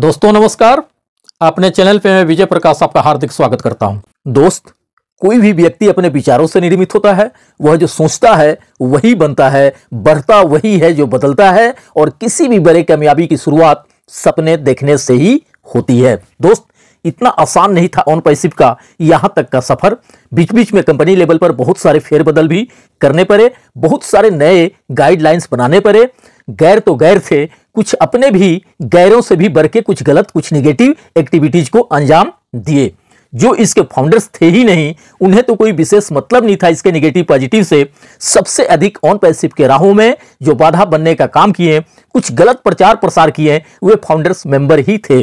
दोस्तों नमस्कार अपने चैनल पे मैं विजय प्रकाश आपका हार्दिक स्वागत करता हूं दोस्त कोई भी व्यक्ति अपने विचारों से निर्मित होता है वह जो सोचता है वही बनता है बढ़ता वही है जो बदलता है और किसी भी बड़े कामयाबी की शुरुआत सपने देखने से ही होती है दोस्त इतना आसान नहीं था ऑन पैसिव का यहाँ तक का सफर बीच बीच में कंपनी लेवल पर बहुत सारे फेरबदल भी करने पड़े बहुत सारे नए गाइडलाइंस बनाने पड़े गैर तो गैर थे कुछ अपने भी गैरों से भी बढ़ के कुछ गलत कुछ निगेटिव एक्टिविटीज को अंजाम दिए जो इसके फाउंडर्स थे ही नहीं उन्हें तो कोई विशेष मतलब नहीं था इसके नेगेटिव पॉजिटिव से सबसे अधिक ऑन पैसिव के राहों में जो बाधा बनने का काम किए कुछ गलत प्रचार प्रसार किए वे फाउंडर्स मेंबर ही थे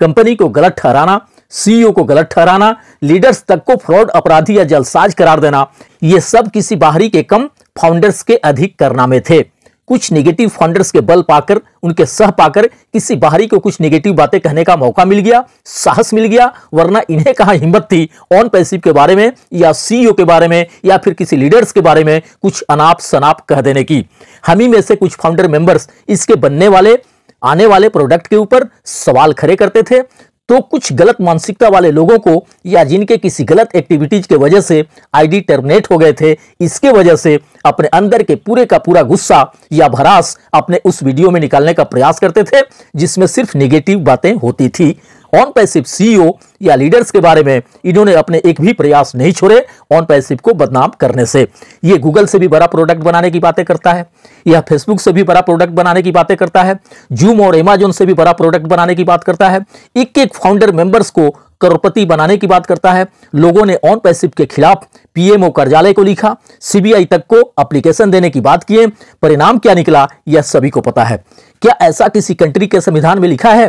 कंपनी को गलत ठहराना सीईओ e को गलत ठहराना लीडर्स तक को फ्रॉड अपराधी या जलसाज करार देना ये सब किसी बाहरी के कम फाउंडर्स के अधिक करना में थे कुछ नेगेटिव फंडर्स के बल पाकर उनके सह पाकर किसी बाहरी को कुछ नेगेटिव बातें कहने का मौका मिल गया साहस मिल गया वरना इन्हें कहा हिम्मत थी ऑन पैसिव के बारे में या सीईओ e के बारे में या फिर किसी लीडर्स के बारे में कुछ अनाप शनाप कह देने की हम ही में से कुछ फाउंडर मेंबर्स इसके बनने वाले आने वाले प्रोडक्ट के ऊपर सवाल खड़े करते थे तो कुछ गलत मानसिकता वाले लोगों को या जिनके किसी गलत एक्टिविटीज के वजह से आईडी टर्मिनेट हो गए थे इसके वजह से अपने अंदर के पूरे का पूरा गुस्सा या भरास अपने उस वीडियो में निकालने का प्रयास करते थे जिसमें सिर्फ निगेटिव बातें होती थी ऑन पैसिव सीईओ या लीडर्स के बारे में इन्होंने अपने एक भी प्रयास नहीं छोड़े ऑन पैसिव को बदनाम करने से ये गूगल से भी बड़ा प्रोडक्ट बनाने की बातें करता है यह फेसबुक से भी बड़ा प्रोडक्ट बनाने की बातें करता है जूम और एमेजोन से भी बड़ा प्रोडक्ट बनाने की बात करता है एक एक फाउंडर मेंबर्स को करोड़पति बनाने की बात करता है लोगों ने ऑन पैसिव के खिलाफ पीएमओ कार्यालय को लिखा सीबीआई तक को अप्लीकेशन देने की बात किए परिणाम क्या निकला यह सभी को पता है क्या ऐसा किसी कंट्री के संविधान में लिखा है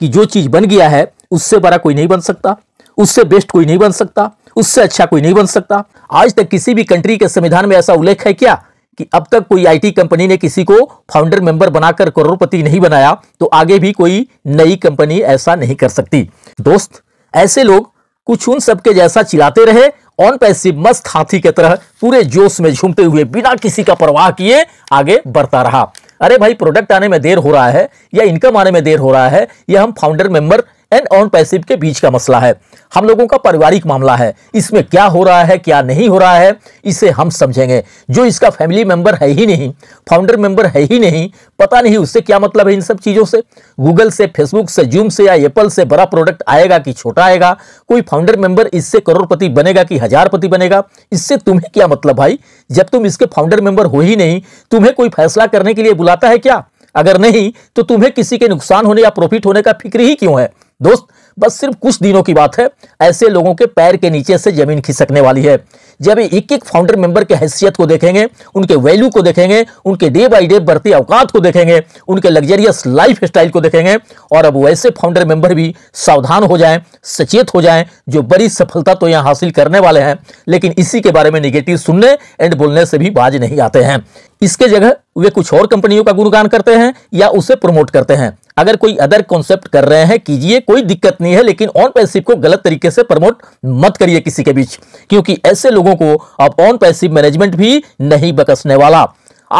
कि जो चीज़ बन गया है उससे बड़ा कोई नहीं बन सकता उससे बेस्ट कोई नहीं बन सकता उससे अच्छा कोई नहीं बन सकता आज तक किसी भी कंट्री के संविधान में ऐसा उल्लेख है क्या कि अब तक कोई आईटी कंपनी ने किसी को फाउंडर मेंबर बनाकर करोड़पति नहीं बनाया तो आगे भी कोई नई कंपनी ऐसा नहीं कर सकती दोस्त ऐसे लोग कुछ उन सबके जैसा चिल्लाते रहे ऑन पैसिव मस्त हाथी की तरह पूरे जोश में झूमते हुए बिना किसी का परवाह किए आगे बढ़ता रहा अरे भाई प्रोडक्ट आने में देर हो रहा है या इनकम आने में देर हो रहा है या हम founder member and on passive के बीच का मसला है हम लोगों का पारिवारिक मामला है इसमें क्या हो रहा है क्या नहीं हो रहा है इसे हम समझेंगे जो इसका फैमिली मेंबर है ही नहीं फाउंडर मेंबर है ही नहीं पता नहीं उससे क्या मतलब है इन सब चीज़ों से गूगल से फेसबुक से जूम से या एप्पल से बड़ा प्रोडक्ट आएगा कि छोटा आएगा कोई फाउंडर मेंबर इससे करोड़पति बनेगा कि हजारपति बनेगा इससे तुम्हें क्या मतलब भाई जब तुम इसके फाउंडर मेंबर हो ही नहीं तुम्हें कोई फैसला करने के लिए बुलाता है क्या अगर नहीं तो तुम्हें किसी के नुकसान होने या प्रॉफिट होने का फिक्र ही क्यों है दोस्त बस सिर्फ कुछ दिनों की बात है ऐसे लोगों के पैर के नीचे से जमीन खिसकने वाली है जब एक एक फाउंडर मेंबर के हैसियत को देखेंगे उनके वैल्यू को देखेंगे उनके डे बाई डे बढ़ती अवकात को देखेंगे उनके लग्जरियस लाइफ स्टाइल को देखेंगे और अब वैसे फाउंडर मेंबर भी सावधान हो जाएं सचेत हो जाएं जो बड़ी सफलता तो यहाँ हासिल करने वाले हैं लेकिन इसी के बारे में निगेटिव सुनने एंड बोलने से भी बाज नहीं आते हैं इसके जगह वे कुछ और कंपनियों का गुणगान करते हैं या उसे प्रमोट करते हैं अगर कोई अदर कॉन्सेप्ट कर रहे हैं कीजिए कोई दिक्कत नहीं है लेकिन ऑन पैसिव को गलत तरीके से प्रमोट मत करिए किसी के बीच क्योंकि ऐसे लोगों को अब ऑन पैसिव मैनेजमेंट भी नहीं बकसने वाला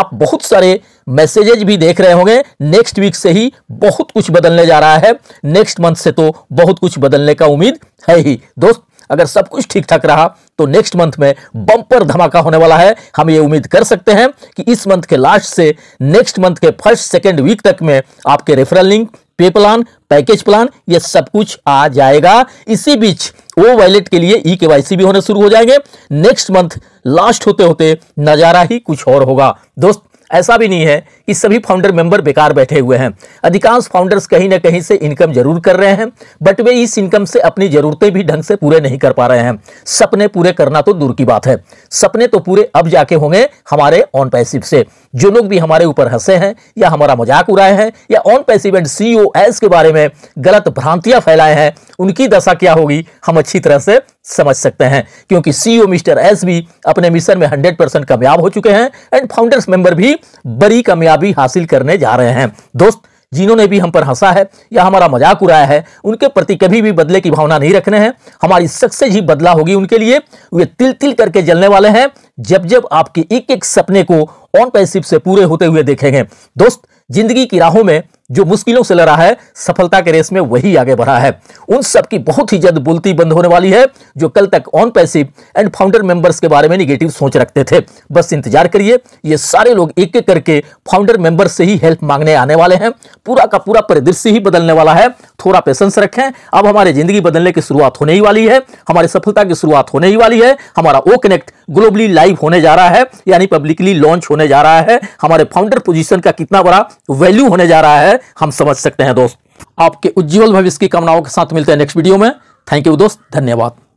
आप बहुत सारे मैसेजेज भी देख रहे होंगे नेक्स्ट वीक से ही बहुत कुछ बदलने जा रहा है नेक्स्ट मंथ से तो बहुत कुछ बदलने का उम्मीद है ही दोस्त अगर सब कुछ ठीक ठाक रहा तो नेक्स्ट मंथ में बम्पर धमाका होने वाला है हम ये उम्मीद कर सकते हैं कि इस मंथ के लास्ट से नेक्स्ट मंथ के फर्स्ट सेकेंड वीक तक में आपके रेफरल लिंक पे प्लान पैकेज प्लान ये सब कुछ आ जाएगा इसी बीच वो वैलेट के लिए ई e के भी होने शुरू हो जाएंगे नेक्स्ट मंथ लास्ट होते होते नज़ारा ही कुछ और होगा दोस्त ऐसा भी नहीं है कि सभी फाउंडर मेंबर बेकार बैठे हुए हैं अधिकांश फाउंडर्स कहीं ना कहीं से इनकम जरूर कर रहे हैं बट वे इस इनकम से अपनी जरूरतें भी ढंग से पूरे नहीं कर पा रहे हैं सपने पूरे करना तो दूर की बात है सपने तो पूरे अब जाके होंगे हमारे ऑन पैसिव से जो लोग भी हमारे ऊपर हंसे हैं या हमारा मजाक उड़ाए हैं या ऑन पैसिव एंड सी के बारे में गलत भ्रांतियां फैलाए हैं उनकी दशा क्या होगी हम अच्छी तरह से समझ सकते हैं क्योंकि सीईओ e मिस्टर एस भी अपने मिशन में 100 परसेंट कामयाब हो चुके हैं एंड फाउंडर्स मेंबर भी बड़ी कामयाब कामयाबी हासिल करने जा रहे हैं दोस्त जिन्होंने भी हम पर हंसा है या हमारा मजाक उड़ाया है उनके प्रति कभी भी बदले की भावना नहीं रखने हैं हमारी सक्सेस ही बदला होगी उनके लिए वे तिल तिल करके जलने वाले हैं जब जब आपके एक एक सपने को ऑन पैसिव से पूरे होते हुए देखेंगे दोस्त जिंदगी की राहों में जो मुश्किलों से लड़ा है सफलता के रेस में वही आगे बढ़ा है उन सब की बहुत ही जल्द बोलती बंद होने वाली है जो कल तक on passive and founder members के बारे में निगेटिव सोच रखते थे बस इंतजार करिए ये सारे लोग एक एक करके फाउंडर मेंबर्स से ही हेल्प मांगने आने वाले हैं पूरा का पूरा परिदृश्य ही बदलने वाला है थोड़ा पेशेंस रखें अब हमारी जिंदगी बदलने की शुरुआत होने ही वाली है हमारी सफलता की शुरुआत होने ही वाली है हमारा ओ कनेक्ट ग्लोबली लाइव होने जा रहा है यानी पब्लिकली लॉन्च होने जा रहा है हमारे फाउंडर पोजीशन का कितना बड़ा वैल्यू होने जा रहा है हम समझ सकते हैं दोस्त आपके उज्ज्वल भविष्य की कामनाओं के साथ मिलते हैं नेक्स्ट वीडियो में थैंक यू दोस्त धन्यवाद